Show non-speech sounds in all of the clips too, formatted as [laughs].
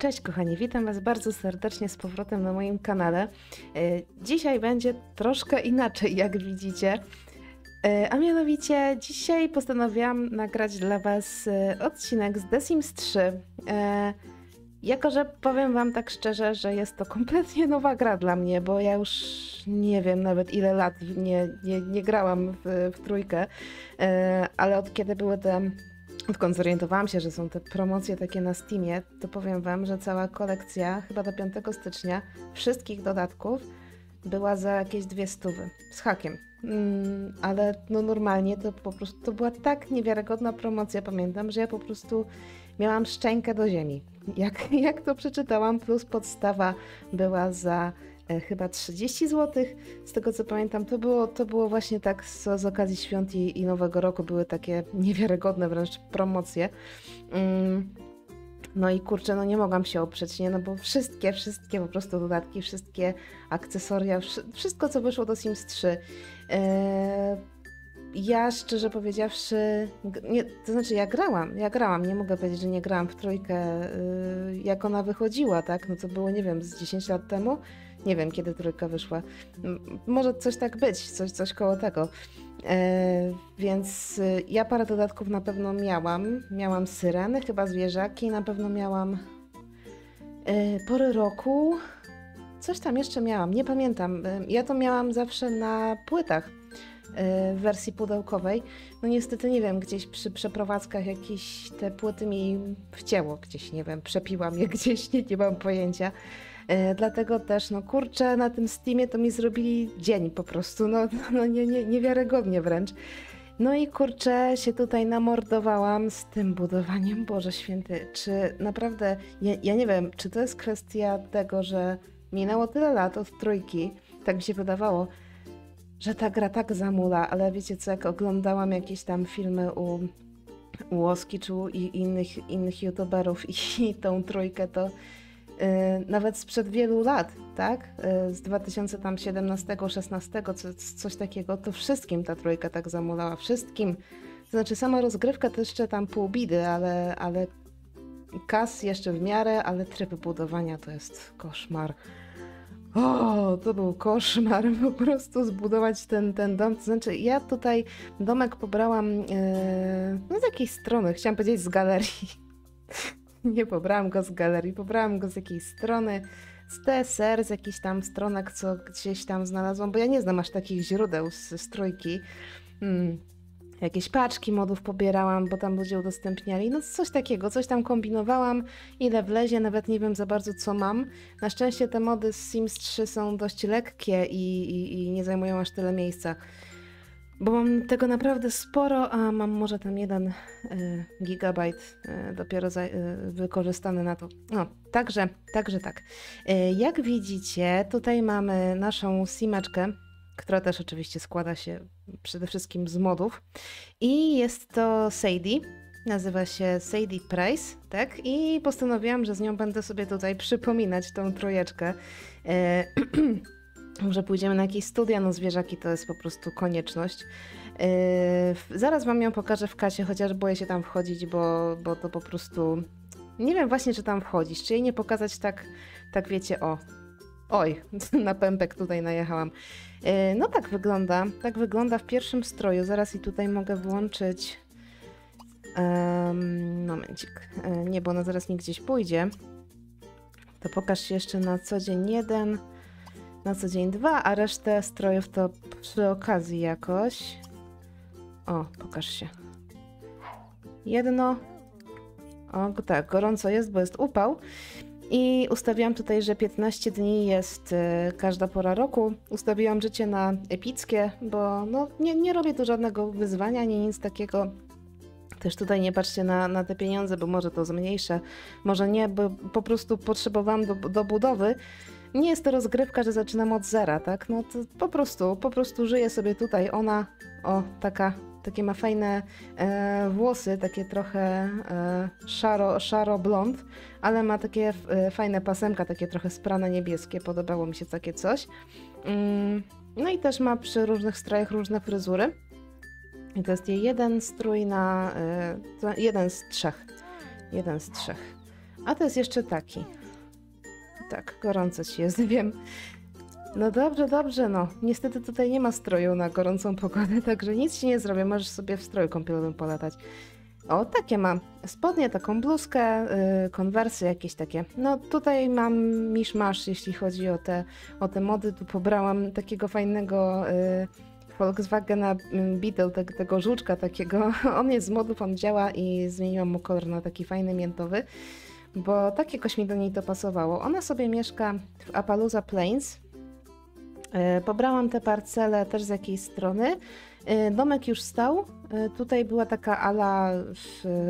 Cześć kochani, witam Was bardzo serdecznie z powrotem na moim kanale. E, dzisiaj będzie troszkę inaczej, jak widzicie. E, a mianowicie dzisiaj postanowiłam nagrać dla Was e, odcinek z The Sims 3. Jako, że powiem Wam tak szczerze, że jest to kompletnie nowa gra dla mnie, bo ja już nie wiem nawet ile lat nie, nie, nie grałam w, w trójkę, ale od kiedy były te końcu zorientowałam się, że są te promocje takie na Steamie, to powiem Wam, że cała kolekcja chyba do 5 stycznia wszystkich dodatków była za jakieś dwie stówy z hakiem. Mm, ale no normalnie to po prostu to była tak niewiarygodna promocja, pamiętam, że ja po prostu miałam szczękę do ziemi. Jak, [laughs] jak to przeczytałam, plus podstawa była za E, chyba 30 zł. Z tego co pamiętam, to było, to było właśnie tak z, z okazji świąt i, i, Nowego Roku. Były takie [laughs] niewiarygodne wręcz promocje. Mm. No i kurczę, no nie mogłam się oprzeć, nie? No bo wszystkie, wszystkie po prostu dodatki, wszystkie akcesoria, wszystko co wyszło do Sims 3. Eee, ja szczerze powiedziawszy, nie, to znaczy ja grałam, ja grałam, nie mogę powiedzieć, że nie grałam w trójkę, yy, jak ona wychodziła, tak? No to było, nie wiem, z 10 lat temu. Nie wiem, kiedy trójka wyszła. Może coś tak być, coś, coś koło tego. E, więc y, ja parę dodatków na pewno miałam. Miałam syreny, chyba zwierzaki, na pewno miałam e, pory roku. Coś tam jeszcze miałam, nie pamiętam. E, ja to miałam zawsze na płytach e, w wersji pudełkowej. No niestety nie wiem, gdzieś przy przeprowadzkach jakieś te płyty mi wcięło gdzieś, nie wiem, przepiłam je [laughs] gdzieś, nie, nie mam pojęcia. E, dlatego też, no kurczę, na tym Steamie to mi zrobili dzień po prostu, no, [laughs] no nie, nie, niewiarygodnie wręcz. No i kurczę, się tutaj namordowałam z tym budowaniem, Boże Święty. Czy naprawdę, ja, ja nie wiem, czy to jest kwestia tego, że minęło tyle lat od trójki, tak mi się wydawało, że ta gra tak zamula, ale wiecie co, jak oglądałam jakieś tam filmy u, Łoski czy u i innych, innych youtuberów i, i tą trójkę, to Y, nawet sprzed wielu lat, tak? Y, z 2017-16, coś takiego, to wszystkim ta trójka tak zamulała, wszystkim. To znaczy sama rozgrywka to jeszcze tam pół bidy, ale, ale kas jeszcze w miarę, ale tryb budowania to jest koszmar. O, to był koszmar [laughs] po prostu zbudować ten, ten dom. To znaczy, ja tutaj domek pobrałam yy, no z jakiejś strony, chciałam powiedzieć z galerii [laughs] [laughs] Nie pobrałam go z galerii, pobrałam go z jakiejś strony, z TSR, z jakichś tam stronek, co gdzieś tam znalazłam, bo ja nie znam aż takich źródeł z, z trójki. Hmm. Jakieś paczki modów pobierałam, bo tam ludzie udostępniali. No coś takiego, coś tam kombinowałam, ile wlezie, nawet nie wiem za bardzo co mam. Na szczęście te mody z Sims 3 są dość lekkie i, i, i nie zajmują aż tyle miejsca bo mam tego naprawdę sporo, a mam może tam jeden y, gigabajt y, dopiero za, y, wykorzystany na to. No, także, także tak. jak widzicie, tutaj mamy naszą simeczkę, która też oczywiście składa się przede wszystkim z modów. I jest to Sadie. Nazywa się Sadie Price, tak? I postanowiłam, że z nią będę sobie tutaj przypominać tą trojeczkę. [clears throat] że pójdziemy na jakieś studia, no zwierzaki to jest po prostu konieczność. Yy, zaraz Wam ją pokażę w kasie, chociaż boję się tam wchodzić, bo, bo to po prostu... Nie wiem właśnie, czy tam wchodzić, czy jej nie pokazać tak, tak wiecie, o... Oj, [laughs] na pępek tutaj najechałam. Yy, no tak wygląda, tak wygląda w pierwszym stroju. Zaraz i tutaj mogę włączyć... Um, momencik. Yy, nie, bo ona zaraz nie gdzieś pójdzie. To pokaż się jeszcze na co dzień jeden na co dzień dwa, a resztę strojów to przy okazji jakoś. O, pokaż się. Jedno. O, tak, gorąco jest, bo jest upał. I ustawiłam tutaj, że 15 dni jest y, każda pora roku. Ustawiłam życie na epickie, bo no, nie, nie robię tu żadnego wyzwania, nie nic takiego. Też tutaj nie patrzcie na, na te pieniądze, bo może to zmniejszę, może nie, bo po prostu potrzebowałam do, do budowy nie jest to rozgrywka, że zaczynam od zera, tak? No to po prostu, po prostu żyję sobie tutaj. Ona, o, taka, takie ma fajne e, włosy, takie trochę e, szaro, szaro blond, ale ma takie e, fajne pasemka, takie trochę sprane niebieskie. Podobało mi się takie coś. Mm, no i też ma przy różnych strojach różne fryzury. I to jest jej jeden strój na. E, jeden z trzech. Jeden z trzech. A to jest jeszcze taki tak, gorąco ci jest, wiem. No dobrze, dobrze, no. Niestety tutaj nie ma stroju na gorącą pogodę, [laughs] także nic ci nie zrobię, możesz sobie w stroju kąpielowym polatać. O, takie mam. Spodnie, taką bluzkę, yy, konwersy jakieś takie. No tutaj mam misz-masz, jeśli chodzi o te, o te mody. Tu pobrałam takiego fajnego yy, Volkswagena mm, Beetle, te, tego żuczka takiego. [laughs] On jest z modów, on działa i zmieniłam mu kolor na taki fajny, miętowy bo tak jakoś mi do niej to pasowało. Ona sobie mieszka w Appaloosa Plains. E, pobrałam te parcele też z jakiejś strony. E, domek już stał. E, tutaj była taka ala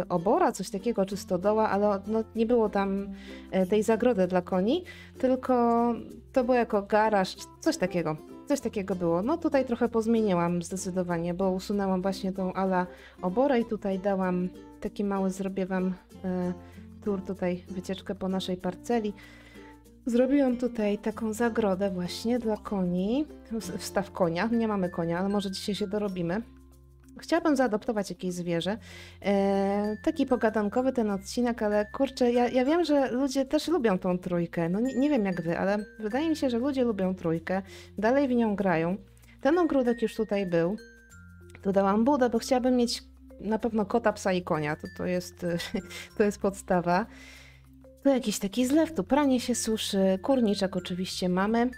obora, coś takiego, czy stodoła, ale no, nie było tam tej zagrody dla koni, tylko to było jako garaż, coś takiego. Coś takiego było. No tutaj trochę pozmieniłam zdecydowanie, bo usunęłam właśnie tą ala obora i tutaj dałam taki mały, zrobię wam tur tutaj, wycieczkę po naszej parceli. Zrobiłam tutaj taką zagrodę właśnie dla koni, wstaw konia, nie mamy konia, ale może dzisiaj się dorobimy. Chciałabym zaadoptować jakieś zwierzę. Eee, taki pogadankowy ten odcinek, ale kurczę, ja, ja wiem, że ludzie też lubią tą trójkę. No nie, nie wiem jak wy, ale wydaje mi się, że ludzie lubią trójkę, dalej w nią grają. Ten ogródek już tutaj był. Dodałam budę, bo chciałabym mieć na pewno kota, psa i konia. To, to, jest, [laughs] to jest podstawa. To jakiś taki zlew, tu pranie się suszy, kurniczek oczywiście mamy.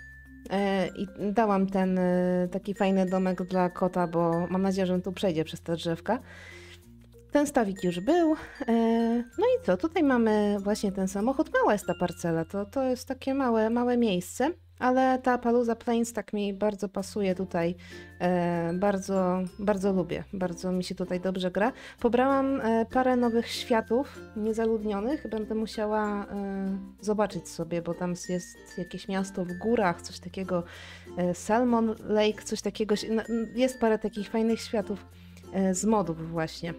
E, I dałam ten e, taki fajny domek dla kota, bo mam nadzieję, że on tu przejdzie przez te drzewka. Ten stawik już był. E, no i co? Tutaj mamy właśnie ten samochód. Mała jest ta parcela, to, to jest takie małe, małe miejsce ale ta paluza Plains tak mi bardzo pasuje tutaj. E, bardzo, bardzo lubię, bardzo mi się tutaj dobrze gra. Pobrałam e, parę nowych światów niezaludnionych, będę musiała e, zobaczyć sobie, bo tam jest jakieś miasto w górach, coś takiego, Salmon Lake, coś takiego. Jest parę takich fajnych światów z modów właśnie.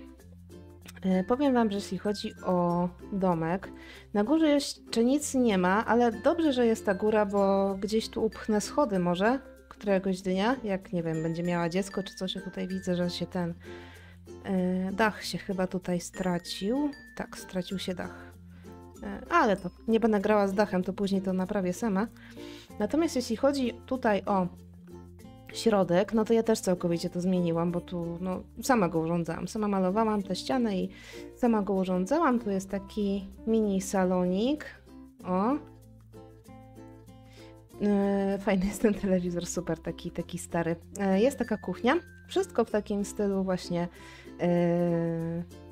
E, powiem Wam, że jeśli chodzi o domek, na górze jeszcze nic nie ma, ale dobrze, że jest ta góra, bo gdzieś tu upchnę schody może któregoś dnia, jak nie wiem, będzie miała dziecko czy coś, ja tutaj widzę, że się ten e, dach się chyba tutaj stracił. Tak, stracił się dach. E, ale to nie będę grała z dachem, to później to naprawię sama. Natomiast jeśli chodzi tutaj o środek, no to ja też całkowicie to zmieniłam, bo tu no, sama go urządzałam. Sama malowałam te ściany i sama go urządzałam. Tu jest taki mini salonik. O. E, fajny jest ten telewizor, super taki, taki stary. E, jest taka kuchnia, wszystko w takim stylu właśnie yy,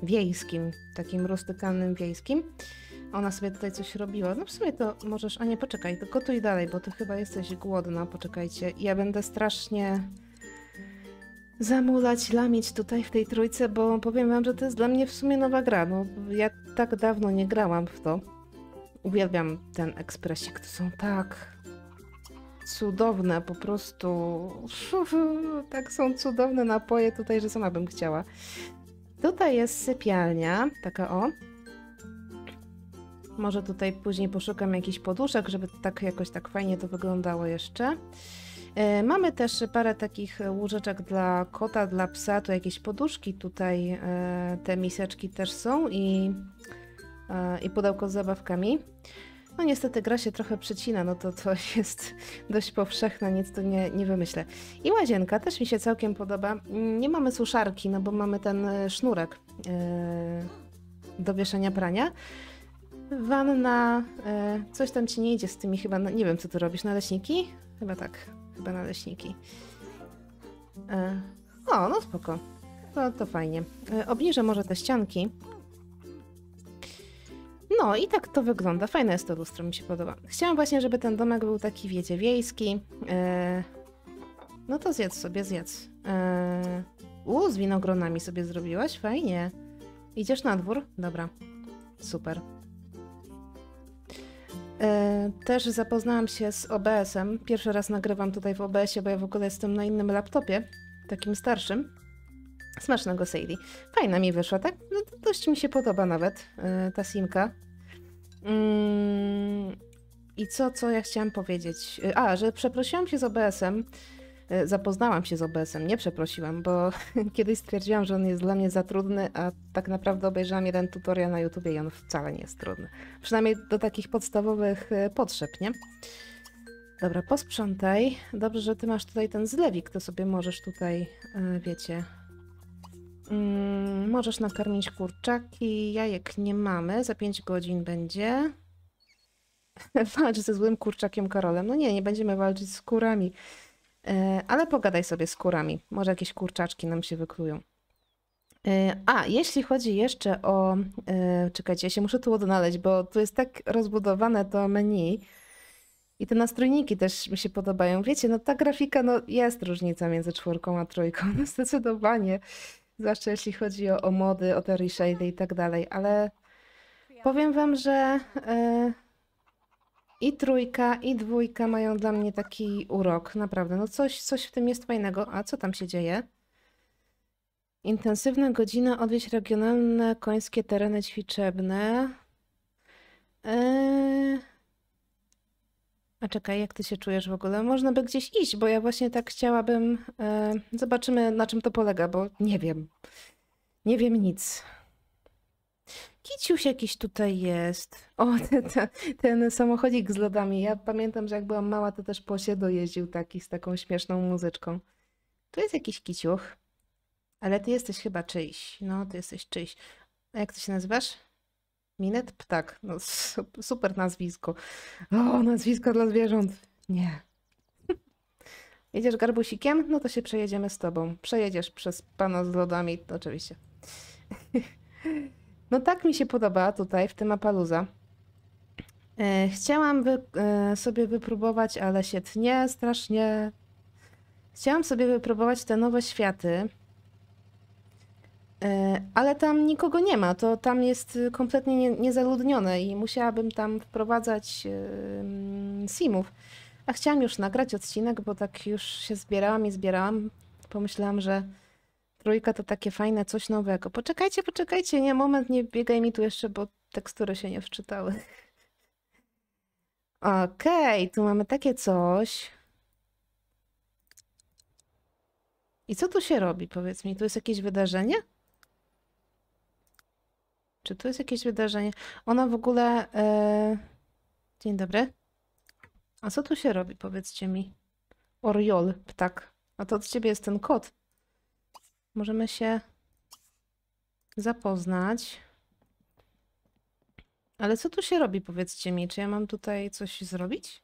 wiejskim, takim rustykalnym wiejskim. Ona sobie tutaj coś robiła. No w sumie to możesz... A nie, poczekaj, to gotuj dalej, bo ty chyba jesteś głodna. Poczekajcie. Ja będę strasznie zamulać, lamić tutaj w tej trójce, bo powiem wam, że to jest dla mnie w sumie nowa gra. No, ja tak dawno nie grałam w to. Uwielbiam ten ekspresik. To są tak cudowne, po prostu [laughs] tak są cudowne napoje tutaj, że sama bym chciała. Tutaj jest sypialnia, taka o, może tutaj później poszukam jakichś poduszek, żeby tak jakoś tak fajnie to wyglądało jeszcze. E, mamy też parę takich łóżeczek dla kota, dla psa, tu jakieś poduszki tutaj, e, te miseczki też są i, e, i pudełko z zabawkami. No niestety gra się trochę przecina, no to to [laughs] jest dość powszechne, nic tu nie, nie wymyślę. I łazienka też mi się całkiem podoba. Nie mamy suszarki, no bo mamy ten sznurek do wieszenia prania, Wanna, e, coś tam ci nie idzie z tymi chyba, nie wiem co ty robisz, naleśniki? Chyba tak, chyba naleśniki. E, o, no spoko. To, to fajnie. E, obniżę może te ścianki. No i tak to wygląda. Fajne jest to lustro, mi się podoba. Chciałam właśnie, żeby ten domek był taki, wiecie, wiejski. No to zjedz sobie, zjedz. U, z winogronami sobie zrobiłaś? Fajnie. Idziesz na dwór? Dobra. Super. E, też zapoznałam się z OBS-em. Pierwszy raz nagrywam tutaj w OBS-ie, bo ja w ogóle jestem na innym laptopie, takim starszym. Smacznego Sadie. Fajna mi wyszła, tak? No, dość mi się podoba nawet e, ta simka. Mm, I co, co ja chciałam powiedzieć? E, a, że przeprosiłam się z OBS-em E, zapoznałam się z OBS-em, nie przeprosiłam, bo [laughs] kiedyś stwierdziłam, że on jest dla mnie za trudny, a tak naprawdę obejrzałam jeden tutorial na YouTube i on wcale nie jest trudny. Przynajmniej do takich podstawowych e, potrzeb, nie? Dobra, posprzątaj. Dobrze, że ty masz tutaj ten zlewik, to sobie możesz tutaj, e, wiecie, mm, możesz nakarmić kurczaki. Jajek nie mamy, za 5 godzin będzie. [laughs] Walcz ze złym kurczakiem Karolem. No nie, nie będziemy walczyć z kurami. E, ale pogadaj sobie z kurami. Może jakieś kurczaczki nam się wyklują. E, a, jeśli chodzi jeszcze o. E, czekajcie, ja się muszę tu odnaleźć, bo tu jest tak rozbudowane to menu. I te nastrojniki też mi się podobają. Wiecie, no ta grafika, no jest różnica między czwórką a trójką, [laughs] no zdecydowanie. Zwłaszcza jeśli chodzi o, o mody, o te reshady i tak dalej, ale powiem wam, że i trójka, i dwójka mają dla mnie taki urok, naprawdę. No coś, coś w tym jest fajnego. A co tam się dzieje? Intensywna godzina, odwiedź regionalne końskie tereny ćwiczebne. Yy... A czekaj, jak ty się czujesz w ogóle? Można by gdzieś iść, bo ja właśnie tak chciałabym. E, zobaczymy, na czym to polega, bo nie wiem. Nie wiem nic. Kiciuś jakiś tutaj jest. O, [laughs] ten, ten, samochodzik z lodami. Ja pamiętam, że jak byłam mała, to też po jeździł taki z taką śmieszną muzyczką. Tu jest jakiś kiciuch. Ale ty jesteś chyba czyjś. No, ty jesteś czyjś. A jak ty się nazywasz? Minet? Ptak. No, super nazwisko. O, nazwisko dla zwierząt. Nie. [laughs] Jedziesz garbusikiem? No to się przejedziemy z tobą. Przejedziesz przez pana z lodami, oczywiście. [laughs] No tak mi się podoba tutaj w tym Apaluza. E, chciałam wy e, sobie wypróbować, ale się tnie strasznie. Chciałam sobie wypróbować te nowe światy, e, ale tam nikogo nie ma. To tam jest kompletnie niezaludnione i musiałabym tam wprowadzać simów. A chciałam już nagrać odcinek, bo tak już się zbierałam i zbierałam. Pomyślałam, że trójka to takie fajne, coś nowego. Poczekajcie, poczekajcie, nie, moment, nie biegaj mi tu jeszcze, bo tekstury się nie wczytały. [laughs] Okej, okay, tu mamy takie coś. I co tu się robi, powiedz mi? Tu jest jakieś wydarzenie? Czy tu jest jakieś wydarzenie? Ona w ogóle... E, dzień dobry. A co tu się robi, powiedzcie mi? Oriol, ptak. A to od ciebie jest ten kot możemy się zapoznać. Ale co tu się robi, powiedzcie mi? Czy ja mam tutaj coś zrobić?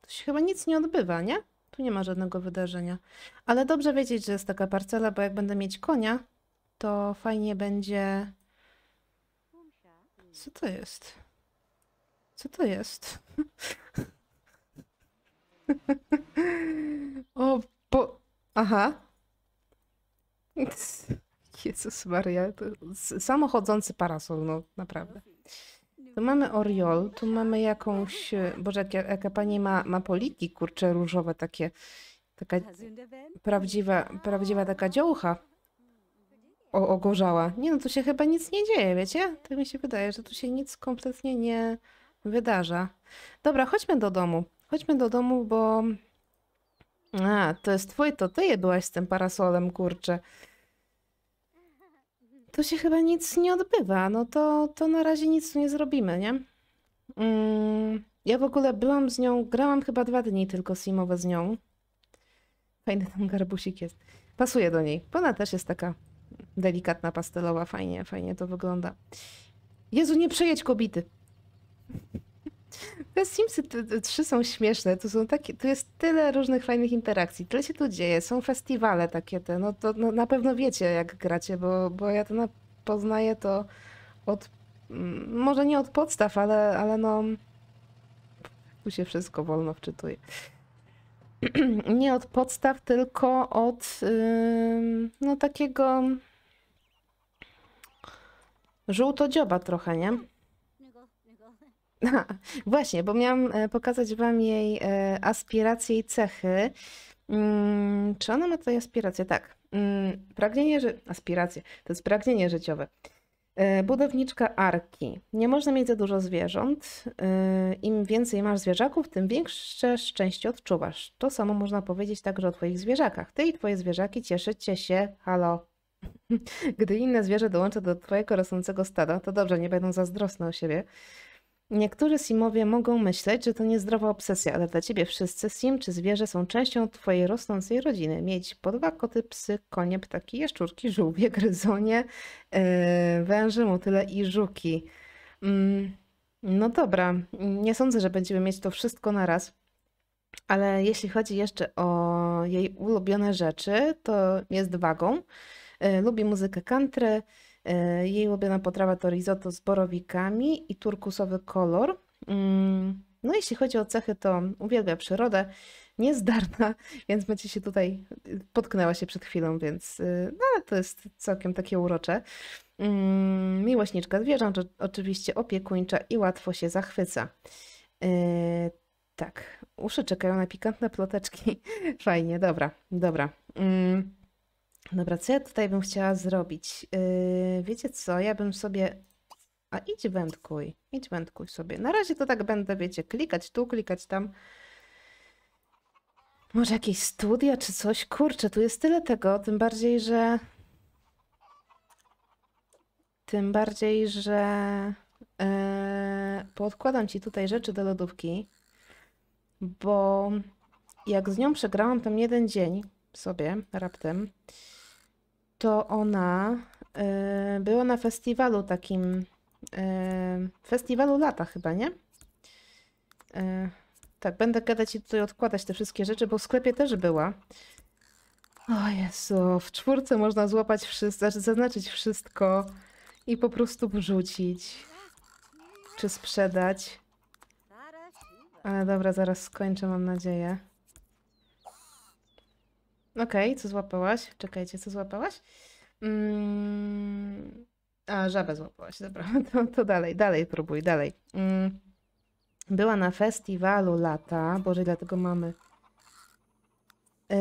Tu się chyba nic nie odbywa, nie? Tu nie ma żadnego wydarzenia. Ale dobrze wiedzieć, że jest taka parcela, bo jak będę mieć konia, to fajnie będzie... Co to jest? Co to jest? [laughs] o, po... Aha. [laughs] Jezus Maria, to samochodzący parasol, no naprawdę. Tu mamy Oriol, tu mamy jakąś, e, boże, jaka, jaka pani ma, ma poliki, kurcze, różowe takie, taka prawdziwa, prawdziwa taka dziołcha o, ogorzała. Nie no, tu się chyba nic nie dzieje, wiecie? Tak mi się wydaje, że tu się nic kompletnie nie wydarza. Dobra, chodźmy do domu. Chodźmy do domu, bo a, to jest twój, to ty byłaś z tym parasolem, kurczę. To się chyba nic nie odbywa, no to, to na razie nic nie zrobimy, nie? Mm, ja w ogóle byłam z nią, grałam chyba dwa dni tylko simowe z nią. Fajny tam garbusik jest. Pasuje do niej. Ona też jest taka delikatna, pastelowa, fajnie, fajnie to wygląda. Jezu, nie przejedź kobity. [laughs] Te Simsy 3 trzy są śmieszne, tu, są takie, tu jest tyle różnych fajnych interakcji, tyle się tu dzieje, są festiwale takie te, no to no, na pewno wiecie jak gracie, bo, bo ja to na, poznaję to od, mm, może nie od podstaw, ale, ale no tu się wszystko wolno wczytuje. [clears throat] nie od podstaw, tylko od yy, no takiego żółto dzioba trochę, nie? [laughs] Właśnie, bo miałam e, pokazać Wam jej e, aspiracje i cechy. Mm, czy ona ma tutaj aspiracje? Tak. Mm, pragnienie, że aspiracje, to jest pragnienie życiowe. E, budowniczka arki. Nie można mieć za dużo zwierząt. Im więcej masz zwierzaków, tym większe szczęście odczuwasz. To samo można powiedzieć także o Twoich zwierzakach. Ty i Twoje zwierzaki cieszycie się, halo, [laughs] gdy inne zwierzę dołącza do Twojego rosnącego stada, to dobrze, nie będą zazdrosne o siebie. Niektórzy simowie mogą myśleć, że to niezdrowa obsesja, ale dla ciebie wszyscy sim czy zwierzę są częścią twojej rosnącej rodziny. Mieć po dwa koty, psy, konie, ptaki, jaszczurki, żółwie, gryzonie, yy, węże, motyle i żuki. Mm, no dobra, nie sądzę, że będziemy mieć to wszystko na raz. Ale jeśli chodzi jeszcze o jej ulubione rzeczy, to jest wagą. Yy, lubi muzykę country, E, jej ulubiona potrawa to risotto z borowikami i turkusowy kolor. Mm, no jeśli chodzi o cechy, to uwielbia przyrodę, niezdarna, [laughs] więc będzie się tutaj, y, potknęła się przed chwilą, więc y, no ale to jest całkiem takie urocze. Mm, miłośniczka zwierząt, oczywiście opiekuńcza i łatwo się zachwyca. E, tak, uszy czekają na pikantne ploteczki. [laughs] Fajnie, dobra, dobra. Mm, Dobra, co ja tutaj bym chciała zrobić? Yy, wiecie co, ja bym sobie... A idź wędkuj, idź wędkuj sobie. Na razie to tak będę, wiecie, klikać tu, klikać tam. Może jakieś studia czy coś? Kurczę, tu jest tyle tego, tym bardziej, że... Tym bardziej, że... Yy, podkładam ci tutaj rzeczy do lodówki, bo jak z nią przegrałam tam jeden dzień sobie raptem, to ona y, była na festiwalu takim, y, festiwalu lata chyba, nie? Y, tak, będę gadać i tutaj odkładać te wszystkie rzeczy, bo w sklepie też była. O Jezu, w czwórce można złapać wszystko, znaczy zaznaczyć wszystko i po prostu wrzucić. Czy sprzedać. Ale dobra, zaraz skończę, mam nadzieję. Okej, co złapałaś? Czekajcie, co złapałaś? Mm, a, żabę złapałaś, dobra, [laughs] to, to dalej, dalej próbuj, dalej. Mm, była na festiwalu lata, Boże, dlatego mamy. Yy,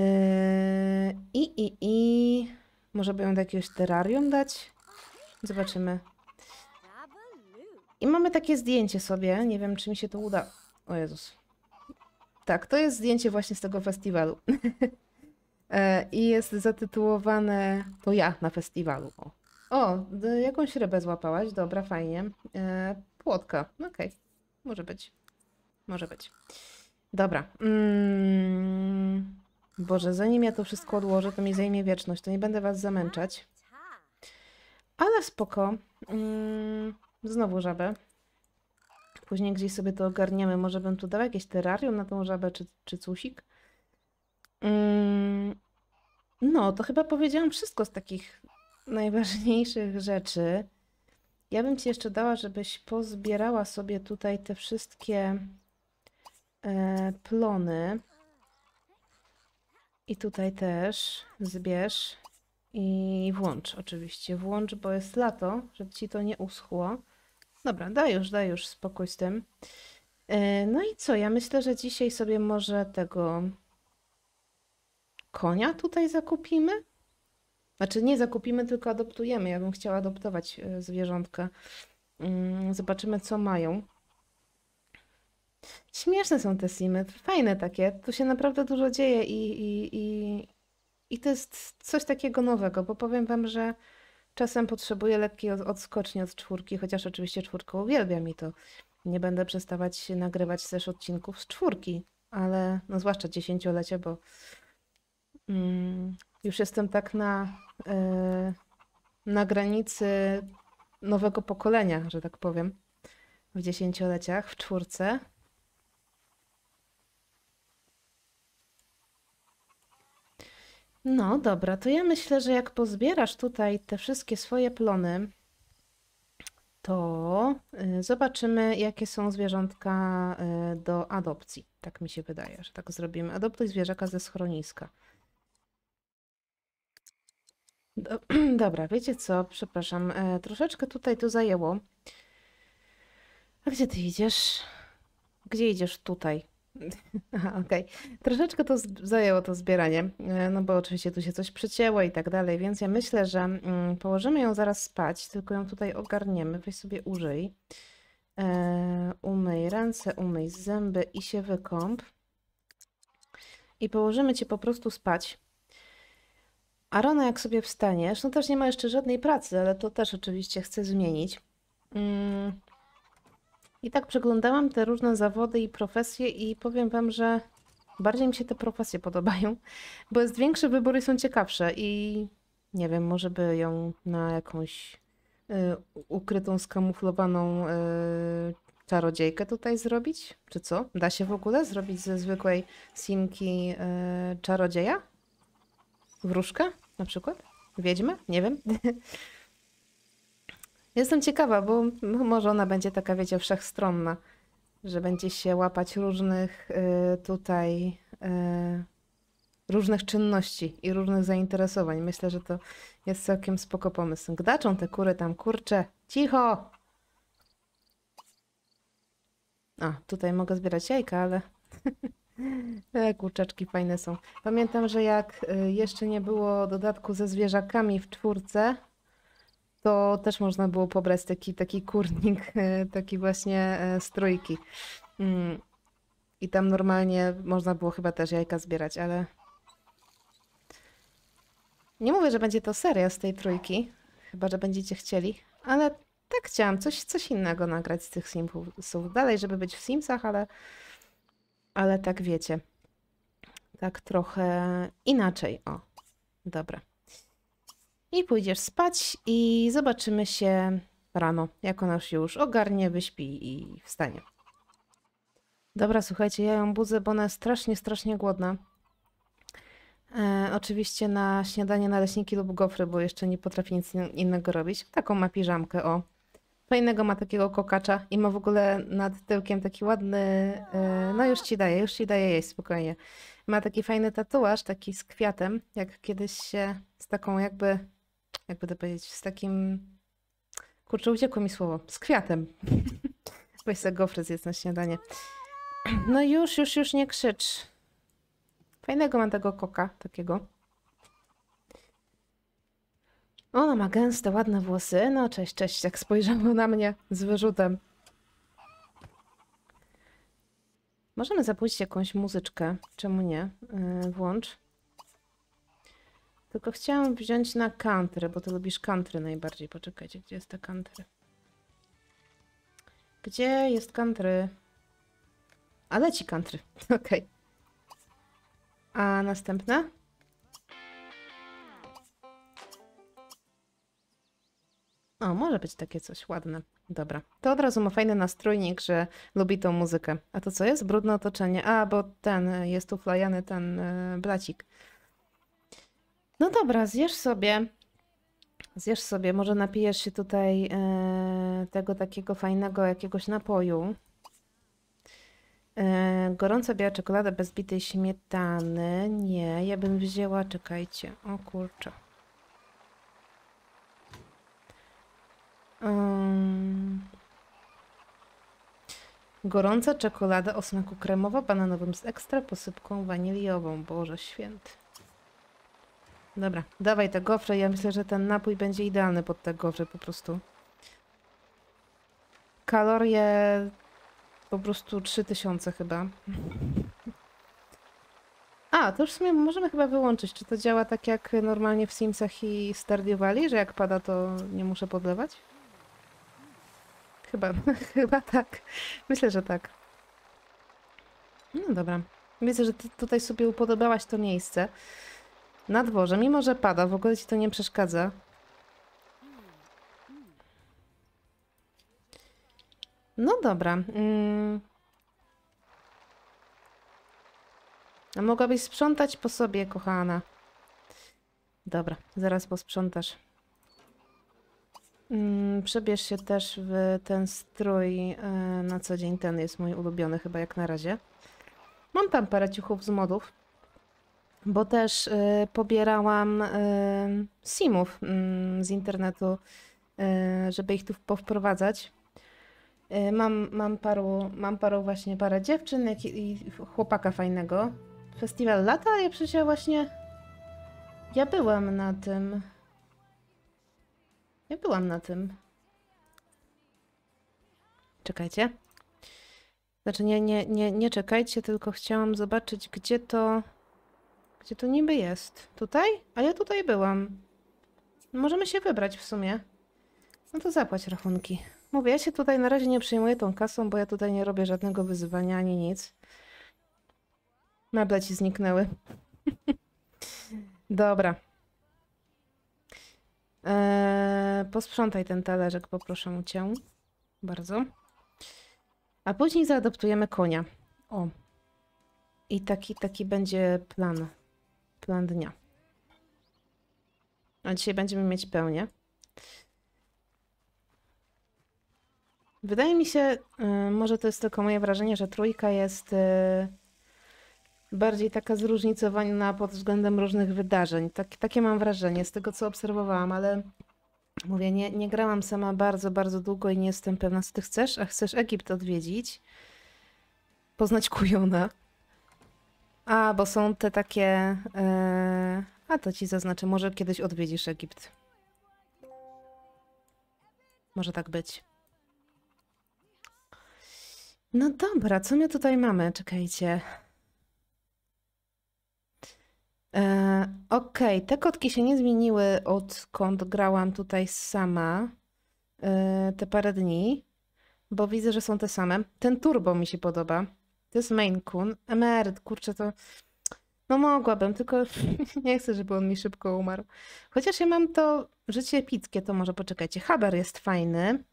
I, i, i... Może by ją do jakiegoś terrarium dać? Zobaczymy. I mamy takie zdjęcie sobie, nie wiem, czy mi się to uda. O Jezus. Tak, to jest zdjęcie właśnie z tego festiwalu. [laughs] E, i jest zatytułowane To ja na festiwalu. O, o jakąś rybę złapałaś, dobra, fajnie. E, płotka, okej, okay. może być, może być. Dobra. Mm. Boże, zanim ja to wszystko odłożę, to mi zajmie wieczność, to nie będę was zamęczać. Ale spoko. Mm. Znowu żabę. Później gdzieś sobie to ogarniemy. Może bym tu dał jakieś terrarium na tą żabę, czy, czy cusik? Mm, no, to chyba powiedziałam wszystko z takich najważniejszych rzeczy. Ja bym ci jeszcze dała, żebyś pozbierała sobie tutaj te wszystkie e, plony. I tutaj też zbierz i włącz oczywiście. Włącz, bo jest lato, żeby ci to nie uschło. Dobra, daj już, daj już spokój z tym. E, no i co? Ja myślę, że dzisiaj sobie może tego konia tutaj zakupimy? Znaczy nie zakupimy, tylko adoptujemy. Ja bym chciała adoptować e, zwierzątkę. Mm, zobaczymy, co mają. Śmieszne są te simy, fajne takie. Tu się naprawdę dużo dzieje i, i, i, i to jest coś takiego nowego, bo powiem Wam, że czasem potrzebuję lekkiej odskoczni od czwórki, chociaż oczywiście czwórka uwielbia mi to. Nie będę przestawać nagrywać też odcinków z czwórki, ale no zwłaszcza dziesięciolecia, bo Mm, już jestem tak na, e, na granicy nowego pokolenia, że tak powiem, w dziesięcioleciach, w czwórce. No dobra, to ja myślę, że jak pozbierasz tutaj te wszystkie swoje plony, to y, zobaczymy, jakie są zwierzątka y, do adopcji. Tak mi się wydaje, że tak zrobimy. Adoptuj zwierzaka ze schroniska. [clears throat] dobra, wiecie co? Przepraszam, e, troszeczkę tutaj to zajęło. A gdzie ty idziesz? Gdzie idziesz tutaj? [laughs] Okej, okay. troszeczkę to zajęło to zbieranie, e, no bo oczywiście tu się coś przycięło i tak dalej, więc ja myślę, że mm, położymy ją zaraz spać, tylko ją tutaj ogarniemy. Weź sobie użyj. E, umyj ręce, umyj zęby i się wykąp. I położymy cię po prostu spać. A rano, jak sobie wstaniesz, no też nie ma jeszcze żadnej pracy, ale to też oczywiście chcę zmienić. Mm. I tak przeglądałam te różne zawody i profesje i powiem Wam, że bardziej mi się te profesje podobają, bo jest większe wybory są ciekawsze i nie wiem, może by ją na jakąś y, ukrytą, skamuflowaną y, czarodziejkę tutaj zrobić? Czy co? Da się w ogóle zrobić ze zwykłej simki y, czarodzieja? Wróżkę? na przykład? Wiedźmy? Nie wiem. [laughs] Jestem ciekawa, bo może ona będzie taka, wiecie, wszechstronna, że będzie się łapać różnych y, tutaj y, różnych czynności i różnych zainteresowań. Myślę, że to jest całkiem spoko pomysł. Gdaczą te kury tam, kurcze. Cicho! A, tutaj mogę zbierać jajka, ale [laughs] Te kurczaczki fajne są. Pamiętam, że jak e, jeszcze nie było dodatku ze zwierzakami w czwórce, to też można było pobrać taki, taki kurnik, e, taki właśnie e, trójki. Mm. I tam normalnie można było chyba też jajka zbierać, ale nie mówię, że będzie to seria z tej trójki, chyba że będziecie chcieli, ale tak chciałam coś, coś innego nagrać z tych Simsów. Dalej, żeby być w Simsach, ale ale tak wiecie, tak trochę inaczej. O, dobra. I pójdziesz spać i zobaczymy się rano, jak ona się już ogarnie, wyśpi i wstanie. Dobra, słuchajcie, ja ją budzę, bo ona jest strasznie, strasznie głodna. E, oczywiście na śniadanie naleśniki lub gofry, bo jeszcze nie potrafi nic innego robić. Taką ma piżamkę, o. Fajnego ma takiego kokacza i ma w ogóle nad tyłkiem taki ładny, e, no już ci daję, już ci daję jeść spokojnie. Ma taki fajny tatuaż, taki z kwiatem, jak kiedyś się z taką jakby, jakby to powiedzieć, z takim, kurczę uciekło mi słowo, z kwiatem. [laughs] Weź sobie gofry jest na śniadanie. No już, już, już nie krzycz. Fajnego ma tego koka takiego. Ona ma gęste, ładne włosy. No cześć, cześć, jak spojrzała na mnie z wyrzutem. Możemy zapuścić jakąś muzyczkę, czemu nie? Yy, włącz. Tylko chciałam wziąć na country, bo ty lubisz country najbardziej. Poczekajcie, gdzie jest ta country? Gdzie jest country? A leci country, [laughs] okej. Okay. A następne? O, może być takie coś ładne. Dobra. To od razu ma fajny nastrójnik, że lubi tą muzykę. A to co jest? Brudne otoczenie. A, bo ten, y, jest tu Flajany, ten yy, blacik. No dobra, zjesz sobie. Zjesz sobie, może napijesz się tutaj yy, tego takiego fajnego jakiegoś napoju. Yy, gorąca biała czekolada bez bitej śmietany. Nie, ja bym wzięła, czekajcie. O kurczę. gorąca czekolada o smaku kremowa, bananowym z ekstra posypką waniliową. Boże święty. Dobra, dawaj te gofry. Ja myślę, że ten napój będzie idealny pod te gofry po prostu. Kalorie po prostu 3000 chyba. A, to już w sumie możemy chyba wyłączyć. Czy to działa tak jak normalnie w Simsach i Stardew Valley, że jak pada to nie muszę podlewać? Chyba, [laughs] chyba tak. Myślę, że tak. No dobra. Widzę, że ty tutaj sobie upodobałaś to miejsce. Na dworze, mimo że pada, w ogóle ci to nie przeszkadza. No dobra. Mm. A mogłabyś sprzątać po sobie, kochana. Dobra, zaraz posprzątasz. Mm, przebierz się też w ten strój y, na co dzień. Ten jest mój ulubiony chyba jak na razie. Mam tam parę ciuchów z modów, bo też y, pobierałam y, simów mm, z internetu, żeby ich tu powprowadzać. Mam, mam, paru, mam paru właśnie parę dziewczyn i chłopaka fajnego. Festiwal lata, ja przecież ja właśnie... Ja byłam na tym... Ja byłam na tym. Czekajcie. Znaczy nie, nie, nie, nie czekajcie, tylko chciałam zobaczyć, gdzie to... Gdzie to niby jest? Tutaj? A ja tutaj byłam. Możemy się wybrać w sumie. No to zapłać rachunki. Mówię, ja się tutaj na razie nie przejmuję tą kasą, bo ja tutaj nie robię żadnego wyzywania ani nic. Meble ci zniknęły. [laughs] Dobra. Eee, posprzątaj ten talerzek, poproszę cię. Bardzo. A później zaadoptujemy konia. O. I taki, taki będzie plan. Plan dnia. A dzisiaj będziemy mieć pełnię. Wydaje mi się, y, może to jest tylko moje wrażenie, że trójka jest y, bardziej taka zróżnicowana pod względem różnych wydarzeń. Tak, takie mam wrażenie z tego, co obserwowałam, ale mówię, nie, nie grałam sama bardzo, bardzo długo i nie jestem pewna, co ty chcesz, a chcesz Egipt odwiedzić, poznać Kujona. A, bo są te takie... E, a to ci zaznaczę, może kiedyś odwiedzisz Egipt. Może tak być. No dobra, co my tutaj mamy? Czekajcie. E, okej, okay. te kotki się nie zmieniły odkąd grałam tutaj sama e, te parę dni, bo widzę, że są te same. Ten turbo mi się podoba. To jest main Kun. Emeryt, kurczę, to... No mogłabym, tylko [laughs] nie chcę, żeby on mi szybko umarł. Chociaż ja mam to życie epickie, to może poczekajcie. Haber jest fajny,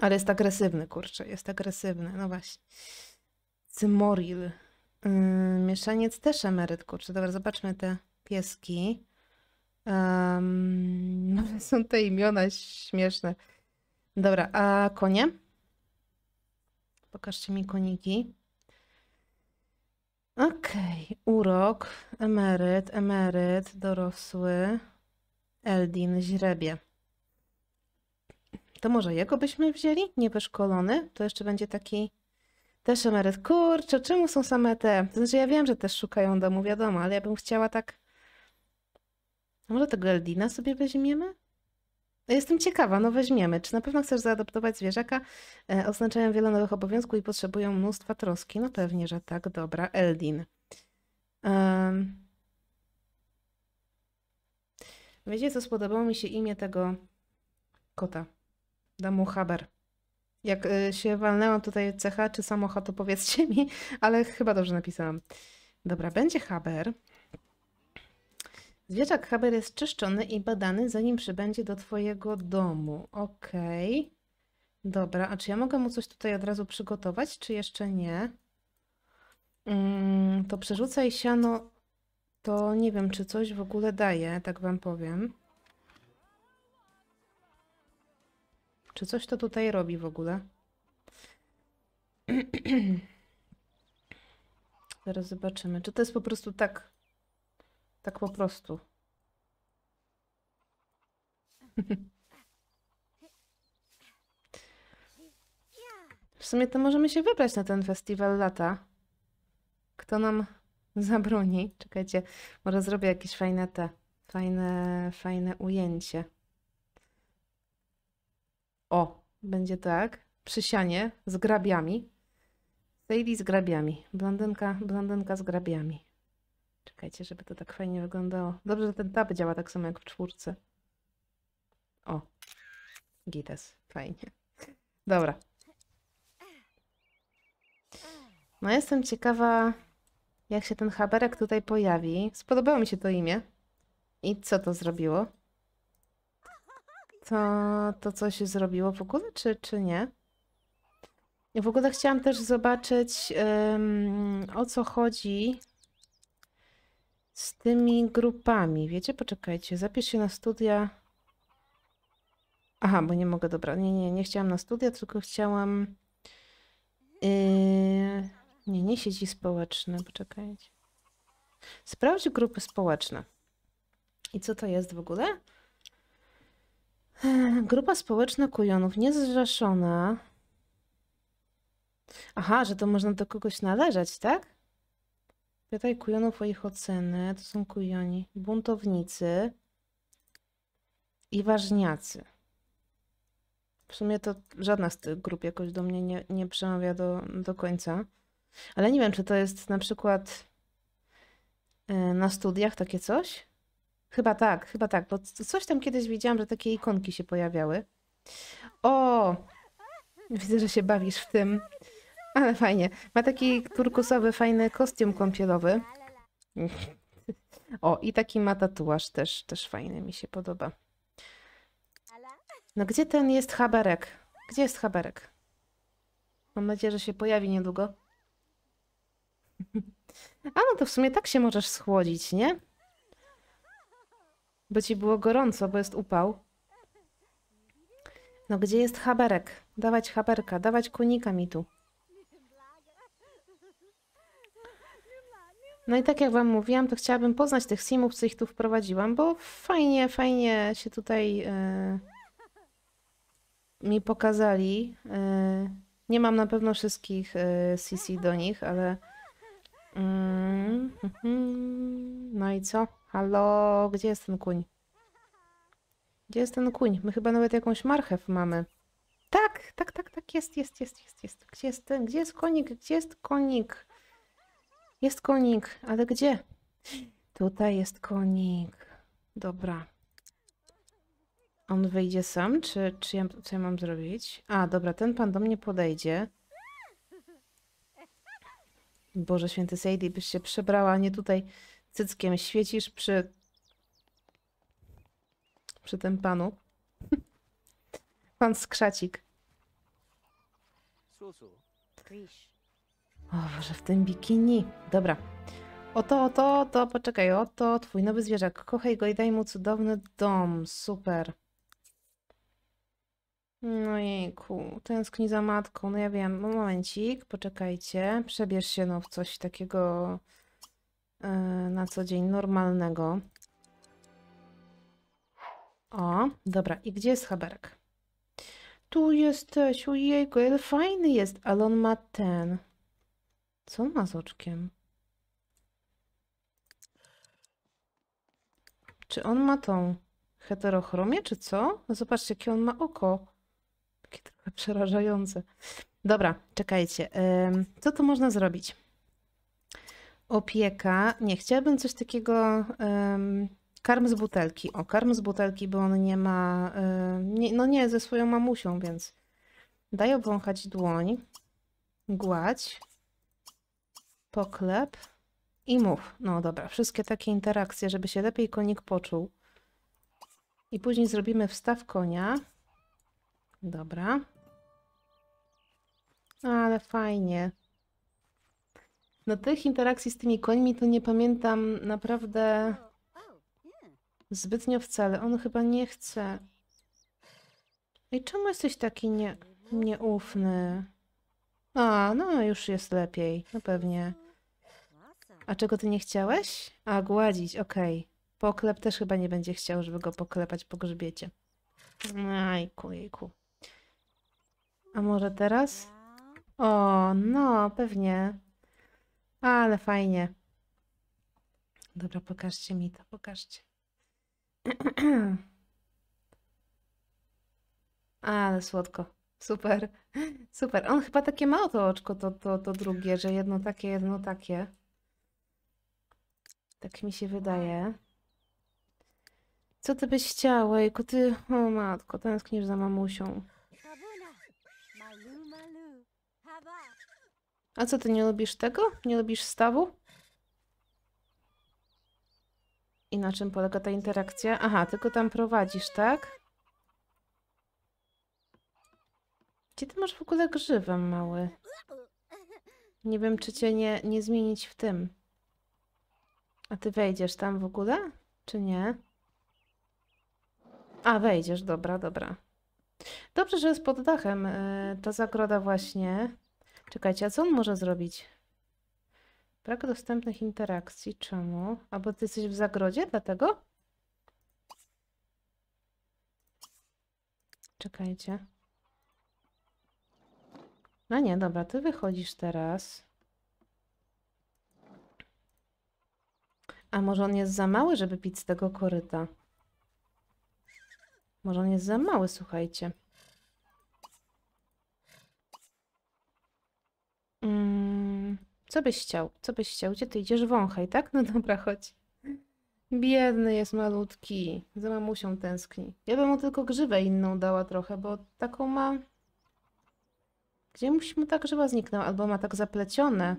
ale jest agresywny, kurczę, jest agresywny, no właśnie. Cymoril. Yy, mieszaniec też emeryt, kurczę. Dobra, zobaczmy te pieski. Um, [laughs] są te imiona śmieszne. Dobra, a konie? Pokażcie mi koniki. Okej, okay. urok, emeryt, emeryt, dorosły, Eldin, źrebie. To może jego byśmy wzięli? Niewyszkolony? To jeszcze będzie taki też emeryt, kurczę, czemu są same te? Znaczy ja wiem, że też szukają domu, wiadomo, ale ja bym chciała tak... może tego Eldina sobie weźmiemy? Jestem ciekawa, no weźmiemy. Czy na pewno chcesz zaadoptować zwierzaka? E, oznaczają wiele nowych obowiązków i potrzebują mnóstwa troski. No pewnie, że tak. Dobra, Eldin. Um. Wiecie co, spodobało mi się imię tego kota. Damu Haber. Jak y, się walnęłam tutaj cecha czy samocha, to powiedzcie mi, [laughs] ale chyba dobrze napisałam. Dobra, będzie haber. Zwierzak haber jest czyszczony i badany, zanim przybędzie do Twojego domu. Okej. Okay. Dobra, a czy ja mogę mu coś tutaj od razu przygotować, czy jeszcze nie? Mm, to przerzucaj siano, to nie wiem, czy coś w ogóle daje, tak Wam powiem. Czy coś to tutaj robi w ogóle? [clears throat] Zaraz zobaczymy. Czy to jest po prostu tak... Tak po prostu. W sumie to możemy się wybrać na ten festiwal lata. Kto nam [laughs] zabroni? Czekajcie, może zrobię jakieś fajne te, fajne, fajne ujęcie. O, będzie tak. Przysianie z grabiami. Sadie z grabiami. Blondynka, blondynka z grabiami. Czekajcie, żeby to tak fajnie wyglądało. Dobrze, że ten tab działa tak samo jak w czwórce. O. Gites. Fajnie. Dobra. No jestem ciekawa, jak się ten haberek tutaj pojawi. Spodobało mi się to imię. I co to zrobiło? to, to się zrobiło w ogóle, czy, czy nie? Ja w ogóle chciałam też zobaczyć, um, o co chodzi z tymi grupami. Wiecie, poczekajcie, zapisz się na studia. Aha, bo nie mogę, dobra. Nie, nie, nie chciałam na studia, tylko chciałam. Yy... Nie, nie sieci społeczne, poczekajcie. Sprawdź grupy społeczne. I co to jest w ogóle? Grupa społeczna kujonów niezrzeszona. Aha, że to można do kogoś należeć, tak? Pytaj kujonów o ich oceny. To są kujoni. Buntownicy i ważniacy. W sumie to żadna z tych grup jakoś do mnie nie, nie przemawia do, do końca. Ale nie wiem, czy to jest na przykład e, na studiach takie coś? Chyba tak, chyba tak, bo coś tam kiedyś widziałam, że takie ikonki się pojawiały. O! Widzę, że się bawisz w tym. Ale fajnie. Ma taki turkusowy, fajny kostium kąpielowy. O, i taki ma tatuaż też, też fajny, mi się podoba. No gdzie ten jest haberek? Gdzie jest haberek? Mam nadzieję, że się pojawi niedługo. [laughs] A no to w sumie tak się możesz schłodzić, nie? by ci było gorąco, bo jest upał. No gdzie jest haberek? Dawać haberka, dawać kunika mi tu. No i tak jak Wam mówiłam, to chciałabym poznać tych simów, co ich tu wprowadziłam, bo fajnie, fajnie się tutaj yy, mi pokazali. Yy, nie mam na pewno wszystkich yy, e, CC do nich, ale... Mm, mhm. no i co? Halo, gdzie jest ten kuń? Gdzie jest ten kuń? My chyba nawet jakąś marchew mamy. Tak, tak, tak, tak, jest, jest, jest, jest, jest. Gdzie jest ten? Gdzie jest konik? Gdzie jest konik? Jest konik, ale gdzie? Tutaj jest konik. Dobra. On wyjdzie sam, czy, czy ja, co ja mam zrobić? A, dobra, ten pan do mnie podejdzie. Boże święty Sadie, byś się przebrała, nie tutaj cyckiem świecisz przy przy tym panu. Pan Skrzacik. O Boże, w tym bikini. Dobra. Oto, oto, to poczekaj, oto twój nowy zwierzak. Kochaj go i daj mu cudowny dom. Super. No jejku, tęskni za matką. No ja wiem, no momencik, poczekajcie. Przebierz się no w coś takiego E, na co dzień normalnego. O, dobra. I gdzie jest haberek? Tu jesteś, ojejku, ale fajny jest, ale on ma ten. Co on ma z oczkiem? Czy on ma tą heterochromię, czy co? No zobaczcie, jakie on ma oko. Takie trochę [laughs] przerażające. Dobra, czekajcie. Co tu można zrobić? opieka. Nie, chciałabym coś takiego. Um, karm z butelki. O, karm z butelki, bo on nie ma. Um, nie, no nie, ze swoją mamusią, więc. Daj obwąchać dłoń. Gładź. Poklep. I mów. No dobra, wszystkie takie interakcje, żeby się lepiej konik poczuł. I później zrobimy wstaw konia. Dobra. Ale fajnie. No tych interakcji z tymi końmi to nie pamiętam naprawdę zbytnio wcale. On chyba nie chce. I czemu jesteś taki nie, nieufny? A, no już jest lepiej, no pewnie. A czego ty nie chciałeś? A, gładzić, okej. Okay. Poklep też chyba nie będzie chciał, żeby go poklepać po grzbiecie. Ajku, jejku. A może teraz? O, no, pewnie. Ale fajnie. Dobra, pokażcie mi to, pokażcie. [clears throat] Ale słodko. Super, super. On chyba takie ma to oczko, to, to, to drugie, że jedno takie, jedno takie. Tak mi się wydaje. Co ty byś chciała? Jako ty, o matko, tęsknisz za mamusią. A co ty nie lubisz tego? Nie lubisz stawu? I na czym polega ta interakcja? Aha, tylko tam prowadzisz, tak? Gdzie ty masz w ogóle grzywę, mały? Nie wiem, czy cię nie, nie zmienić w tym. A ty wejdziesz tam w ogóle? Czy nie? A, wejdziesz, dobra, dobra. Dobrze, że jest pod dachem yy, ta zagroda właśnie. Czekajcie, a co on może zrobić? Brak dostępnych interakcji. Czemu? Albo ty jesteś w zagrodzie, dlatego? Czekajcie. No nie, dobra, ty wychodzisz teraz. A może on jest za mały, żeby pić z tego koryta? Może on jest za mały, słuchajcie. Co byś chciał? Co byś chciał? Gdzie ty idziesz? Wąchaj, tak? No dobra, chodź. Biedny jest malutki. Za mamusią tęskni. Ja bym mu tylko grzywę inną dała trochę, bo taką ma... Gdzie mu, mu ta grzywa zniknęła? Albo ma tak zaplecione.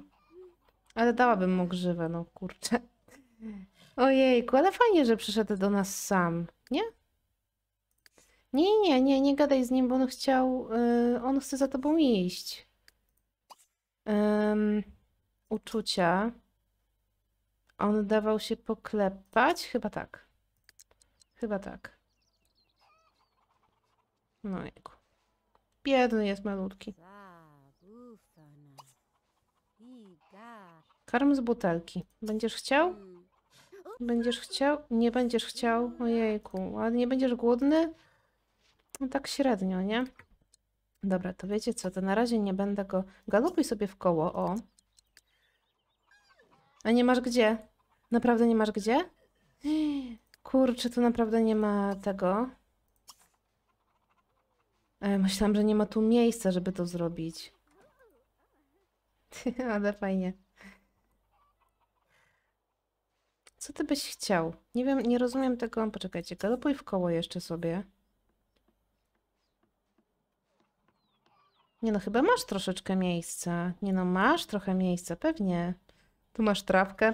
Ale dałabym mu grzywę, no kurczę. Ojejku, ale fajnie, że przyszedł do nas sam, nie? Nie, nie, nie, nie gadaj z nim, bo on chciał... Yy, on chce za tobą iść. Yy uczucia. On dawał się poklepać? Chyba tak. Chyba tak. No jego. Biedny jest malutki. Karm z butelki. Będziesz chciał? Będziesz chciał? Nie będziesz chciał? Ojejku. A nie będziesz głodny? No tak średnio, nie? Dobra, to wiecie co, to na razie nie będę go... Galopuj sobie w koło, o. A nie masz gdzie? Naprawdę nie masz gdzie? Kurczę, tu naprawdę nie ma tego. E, myślałam, że nie ma tu miejsca, żeby to zrobić. [laughs] Ale fajnie. Co ty byś chciał? Nie wiem, nie rozumiem tego. Poczekajcie, galopuj w koło jeszcze sobie. Nie no, chyba masz troszeczkę miejsca. Nie no, masz trochę miejsca, pewnie. Tu masz trawkę.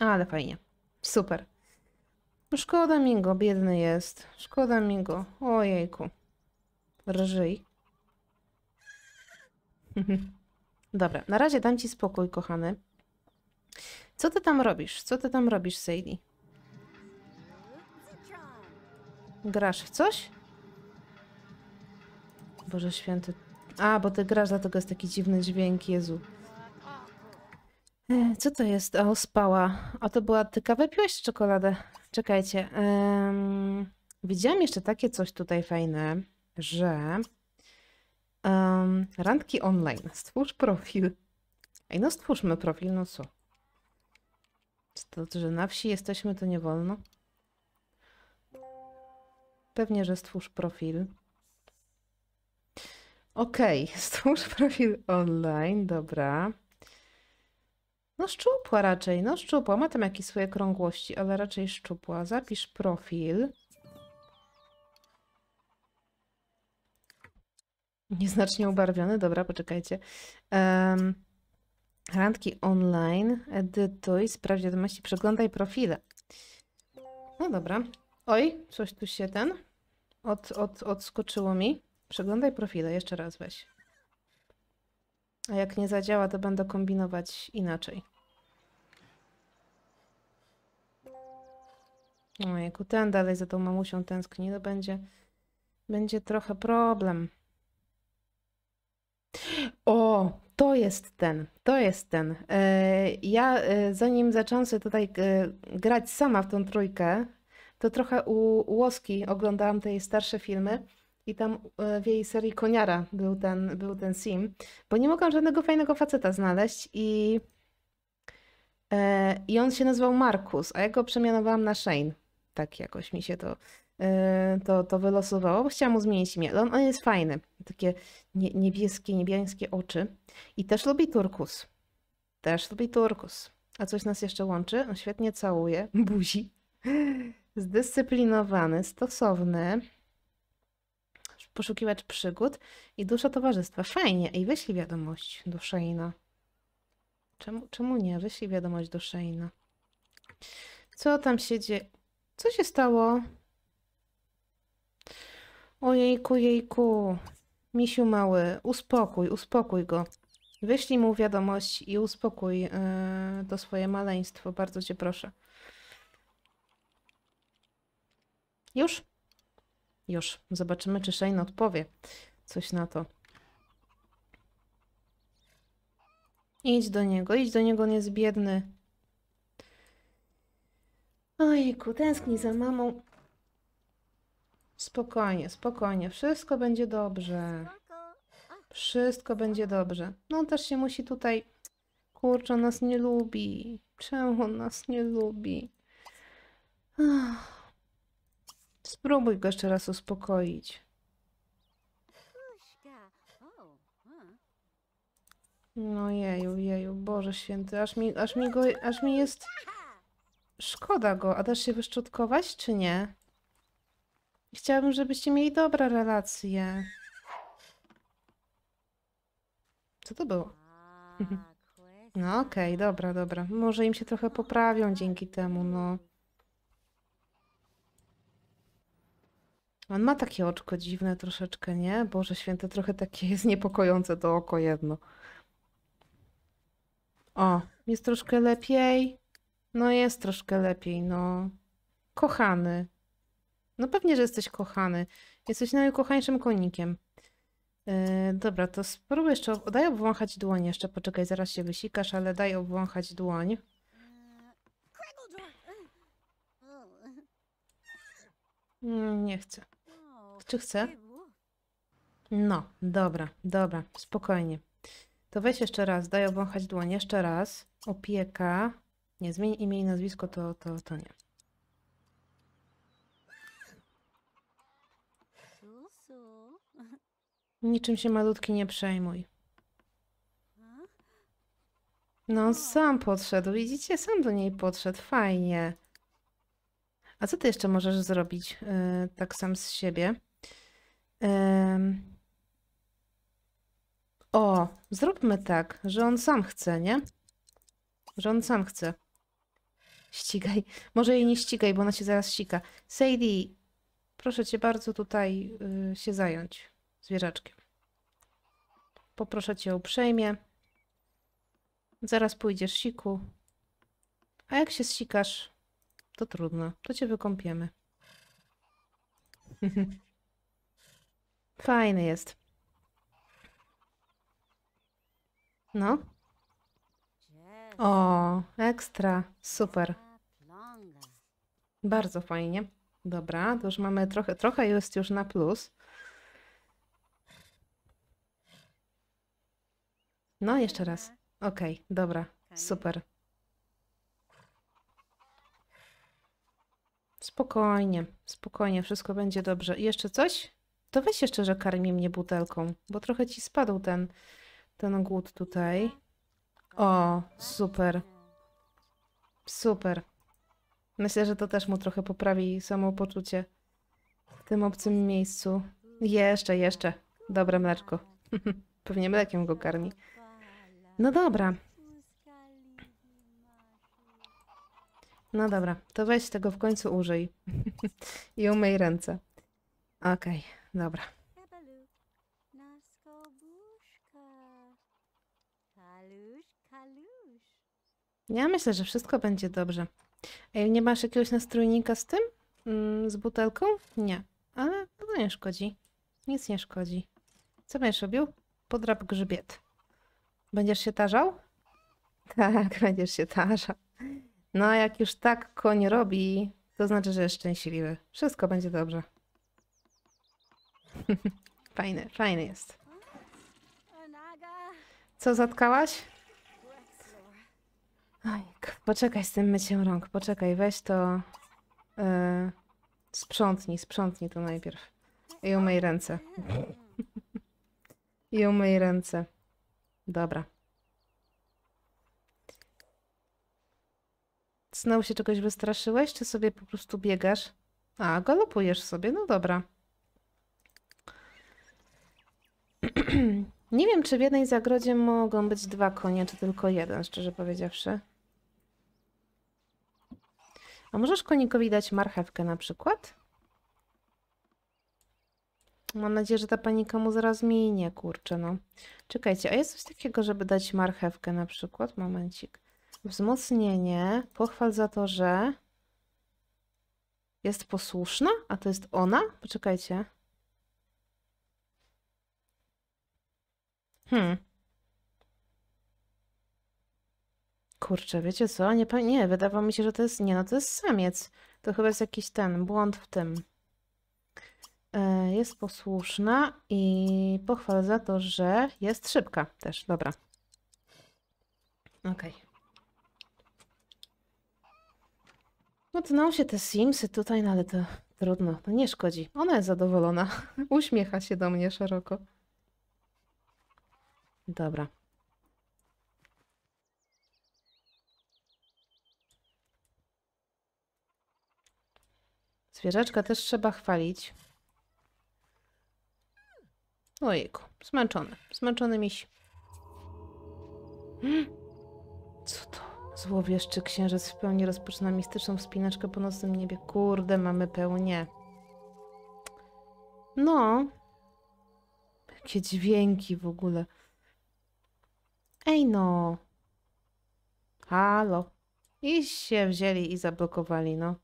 Ale fajnie. Super. No szkoda mi go, biedny jest. Szkoda mi go. Ojejku. Rżyj. [laughs] Dobra, na razie dam ci spokój, kochany. Co ty tam robisz? Co ty tam robisz, Sadie? Grasz w coś? Boże święty. A, bo ty grasz, dlatego jest taki dziwny dźwięk, Jezu. E, co to jest? O, spała. A to była ty kawę czekoladę? Czekajcie. Um, widziałam jeszcze takie coś tutaj fajne, że um, randki online. Stwórz profil. Ej, no stwórzmy profil, no co? To, że na wsi jesteśmy, to nie wolno. Pewnie, że stwórz profil. Okej, okay, [laughs] stwórz profil online, dobra. No szczupła raczej, no szczupła. Ma tam jakieś swoje krągłości, ale raczej szczupła. Zapisz profil. Nieznacznie ubarwiony, dobra, poczekajcie. Um, randki online, edytuj, sprawdź wiadomości, przeglądaj profile. No dobra. Oj, coś tu się ten od, od, odskoczyło mi. Przeglądaj profile, jeszcze raz weź. A jak nie zadziała, to będę kombinować inaczej. Ojejku, ten dalej za tą mamusią tęskni, to będzie, będzie trochę problem. O, to jest ten, to jest ten. E, ja e, zanim zacząłem sobie tutaj e, grać sama w tą trójkę, to trochę u Łoski oglądałam te jej starsze filmy. I tam e, w jej serii Koniara był ten, był ten sim, bo nie mogłam żadnego fajnego faceta znaleźć i, e, i on się nazywał Markus, a ja go przemianowałam na Shane. Tak jakoś mi się to, e, to, to wylosowało, bo chciałam mu zmienić imię. On, on jest fajny, takie nie, niebieskie, niebiańskie oczy i też lubi turkus. Też lubi turkus. A coś nas jeszcze łączy? On świetnie całuje, [laughs] buzi. Zdyscyplinowany, stosowny poszukiwacz przygód i dusza towarzystwa. Fajnie. I wyślij wiadomość do Shaina. Czemu, czemu nie? Wyślij wiadomość do Shaina. Co tam się dzieje? Co się stało? Ojejku, jejku. Misiu mały, uspokój, uspokój go. Wyślij mu wiadomość i uspokój yy, to swoje maleństwo, bardzo cię proszę. Już? Już, zobaczymy, czy Shane odpowie coś na to. Idź do niego, idź do niego, on jest biedny. Ojku, tęskni za mamą. Spokojnie, spokojnie, wszystko będzie dobrze. Wszystko będzie dobrze. No on też się musi tutaj... Kurczę, on nas nie lubi. Czemu on nas nie lubi? Ach. Spróbuj go jeszcze raz uspokoić. No jeju, jeju, Boże święty, aż mi, aż mi go, aż mi jest... Szkoda go, a dasz się wyszczotkować, czy nie? Chciałabym, żebyście mieli dobre relacje. Co to było? [laughs] No okej, okay, dobra, dobra. Może im się trochę poprawią dzięki temu, no. On ma takie oczko dziwne troszeczkę, nie? Boże święte, trochę takie [laughs] jest niepokojące to oko jedno. O, jest troszkę lepiej. No jest troszkę lepiej, no. Kochany. No pewnie, że jesteś kochany. Jesteś najukochańszym konikiem. Yy, e, dobra, to spróbuj jeszcze, daj obwąchać dłoń jeszcze, poczekaj, zaraz się wysikasz, ale daj obwąchać dłoń. E, mm, nie chcę czy chce. No, dobra, dobra, spokojnie. To weź jeszcze raz, daj obąchać dłoń, jeszcze raz. Opieka. Nie, zmień imię i nazwisko, to, to, to nie. Niczym się malutki nie przejmuj. No, on sam podszedł, widzicie? Sam do niej podszedł, fajnie. A co ty jeszcze możesz zrobić yy, tak sam z siebie? Um. O, zróbmy tak, że on sam chce, nie? Że on sam chce. Ścigaj. Może jej nie ścigaj, bo ona się zaraz sika. Sadie, proszę cię bardzo tutaj y, się zająć zwierzaczkiem. Poproszę cię uprzejmie. Zaraz pójdziesz siku. A jak się sikasz, to trudno. To cię wykąpiemy. [laughs] Fajny jest. No. O, ekstra. Super. Bardzo fajnie. Dobra, to już mamy trochę, trochę jest już na plus. No, jeszcze raz. Ok, dobra, super. Spokojnie, spokojnie, wszystko będzie dobrze. I jeszcze coś? To weź jeszcze, że karmi mnie butelką, bo trochę ci spadł ten, ten głód tutaj. O, super. Super. Myślę, że to też mu trochę poprawi samopoczucie w tym obcym miejscu. Jeszcze, jeszcze. Dobre mleczko. [laughs] Pewnie mlekiem go karmi. No dobra. No dobra, to weź tego w końcu użyj. [laughs] I umyj ręce. Okej. Okay. Dobra. Ja myślę, że wszystko będzie dobrze. Ej, nie masz jakiegoś nastrójnika z tym? Mm, z butelką? Nie. Ale to nie szkodzi. Nic nie szkodzi. Co będziesz robił? Podrap grzybiet. Będziesz się tarzał? Tak, [laughs] będziesz się tarzał. No, a jak już tak koń robi, to znaczy, że jest szczęśliwy. Wszystko będzie dobrze fajny, [laughs] fajny jest. Co zatkałaś? Oj, poczekaj z tym myciem rąk, poczekaj, weź to... Yy, sprzątnij, sprzątnij to najpierw. I umyj ręce. I umyj ręce. Dobra. Znowu się czegoś wystraszyłeś, czy sobie po prostu biegasz? A, galopujesz sobie, no dobra. Nie wiem, czy w jednej zagrodzie mogą być dwa konie, czy tylko jeden, szczerze powiedziawszy. A możesz konikowi dać marchewkę na przykład? Mam nadzieję, że ta panika mu zaraz minie, kurczę, no. Czekajcie, a jest coś takiego, żeby dać marchewkę na przykład? Momencik. Wzmocnienie, pochwal za to, że jest posłuszna? A to jest ona? Poczekajcie. Hmm. Kurczę, wiecie co? Nie, nie, wydawało mi się, że to jest... Nie, no to jest samiec. To chyba jest jakiś ten błąd w tym. E, jest posłuszna i pochwal za to, że jest szybka też. Dobra. Okej. Okay. No to nam się te Simsy tutaj, no ale to trudno, to nie szkodzi. Ona jest zadowolona. [laughs] Uśmiecha się do mnie szeroko. Dobra. Zwierzeczkę też trzeba chwalić. Ojejku, zmęczony. Zmęczony miś. Hmm. Co to? Złowieszczy księżyc w pełni rozpoczyna mistyczną wspinaczkę po nocnym niebie. Kurde, mamy pełnię. No. Jakie dźwięki w ogóle. Ej no. Halo. I się wzięli i zablokowali, no.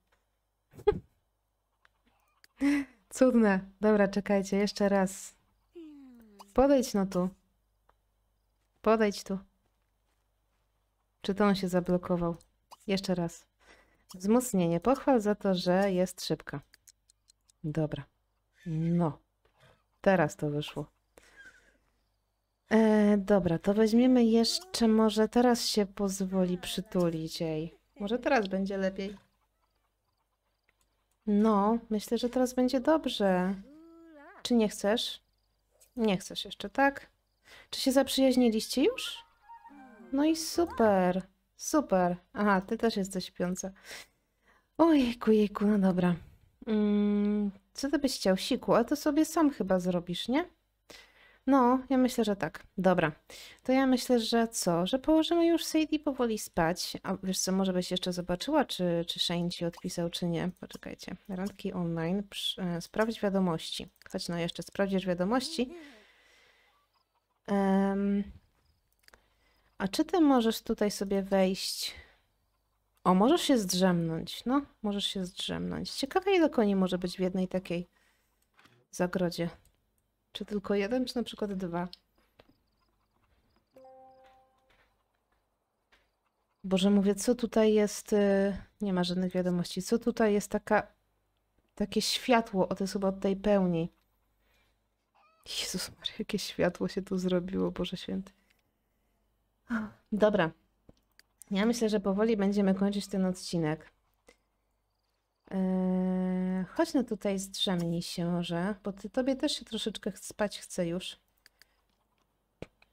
[laughs] Cudne. Dobra, czekajcie, jeszcze raz. Podejdź no tu. Podejdź tu. Czy to on się zablokował? Jeszcze raz. Wzmocnienie. Pochwal za to, że jest szybka. Dobra. No. Teraz to wyszło. E, dobra, to weźmiemy jeszcze, może teraz się pozwoli przytulić jej. Może teraz będzie lepiej. No, myślę, że teraz będzie dobrze. Czy nie chcesz? Nie chcesz jeszcze, tak? Czy się zaprzyjaźniliście już? No i super, super. Aha, ty też jesteś śpiąca. Ojejku, jejku, no dobra. Mm, co ty byś chciał? Siku, a to sobie sam chyba zrobisz, nie? No, ja myślę, że tak. Dobra. To ja myślę, że co? Że położymy już Sadie powoli spać. A wiesz co, może byś jeszcze zobaczyła, czy, czy Shane ci odpisał, czy nie. Poczekajcie. Randki online. E, sprawdź wiadomości. Chodź no jeszcze, sprawdzisz wiadomości. Um, a czy ty możesz tutaj sobie wejść... O, możesz się zdrzemnąć. No, możesz się zdrzemnąć. Ciekawe, ile koni może być w jednej takiej zagrodzie. Czy tylko jeden, czy na przykład dwa? Boże, mówię, co tutaj jest... Y, nie ma żadnych wiadomości. Co tutaj jest taka... Takie światło, od to chyba od tej pełni. Jezus Maria, jakie światło się tu zrobiło, Boże Święty. Dobra. Ja myślę, że powoli będziemy kończyć ten odcinek. Yy, chodź no tutaj, zdrzemnij się może, bo ty, tobie też się troszeczkę spać chce już.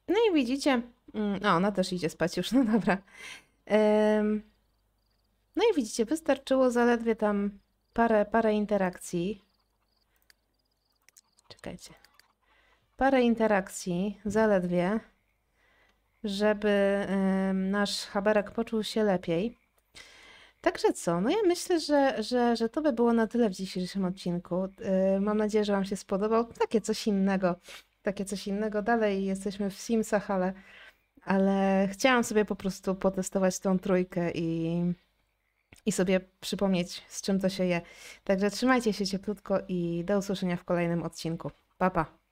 No i widzicie, no ona też idzie spać już, [laughs] no dobra. no i widzicie, wystarczyło zaledwie tam parę, parę interakcji. Czekajcie. Parę interakcji, zaledwie, żeby nasz haberek poczuł się lepiej. Także co? No ja myślę, że, że, że to by było na tyle w dzisiejszym odcinku. Y, mam nadzieję, że Wam się spodobał. Takie coś innego. Takie coś innego. Dalej jesteśmy w Simsach, ale, ale chciałam sobie po prostu potestować tą trójkę i, i sobie przypomnieć, z czym to się je. Także trzymajcie się cieplutko i do usłyszenia w kolejnym odcinku. Pa, pa.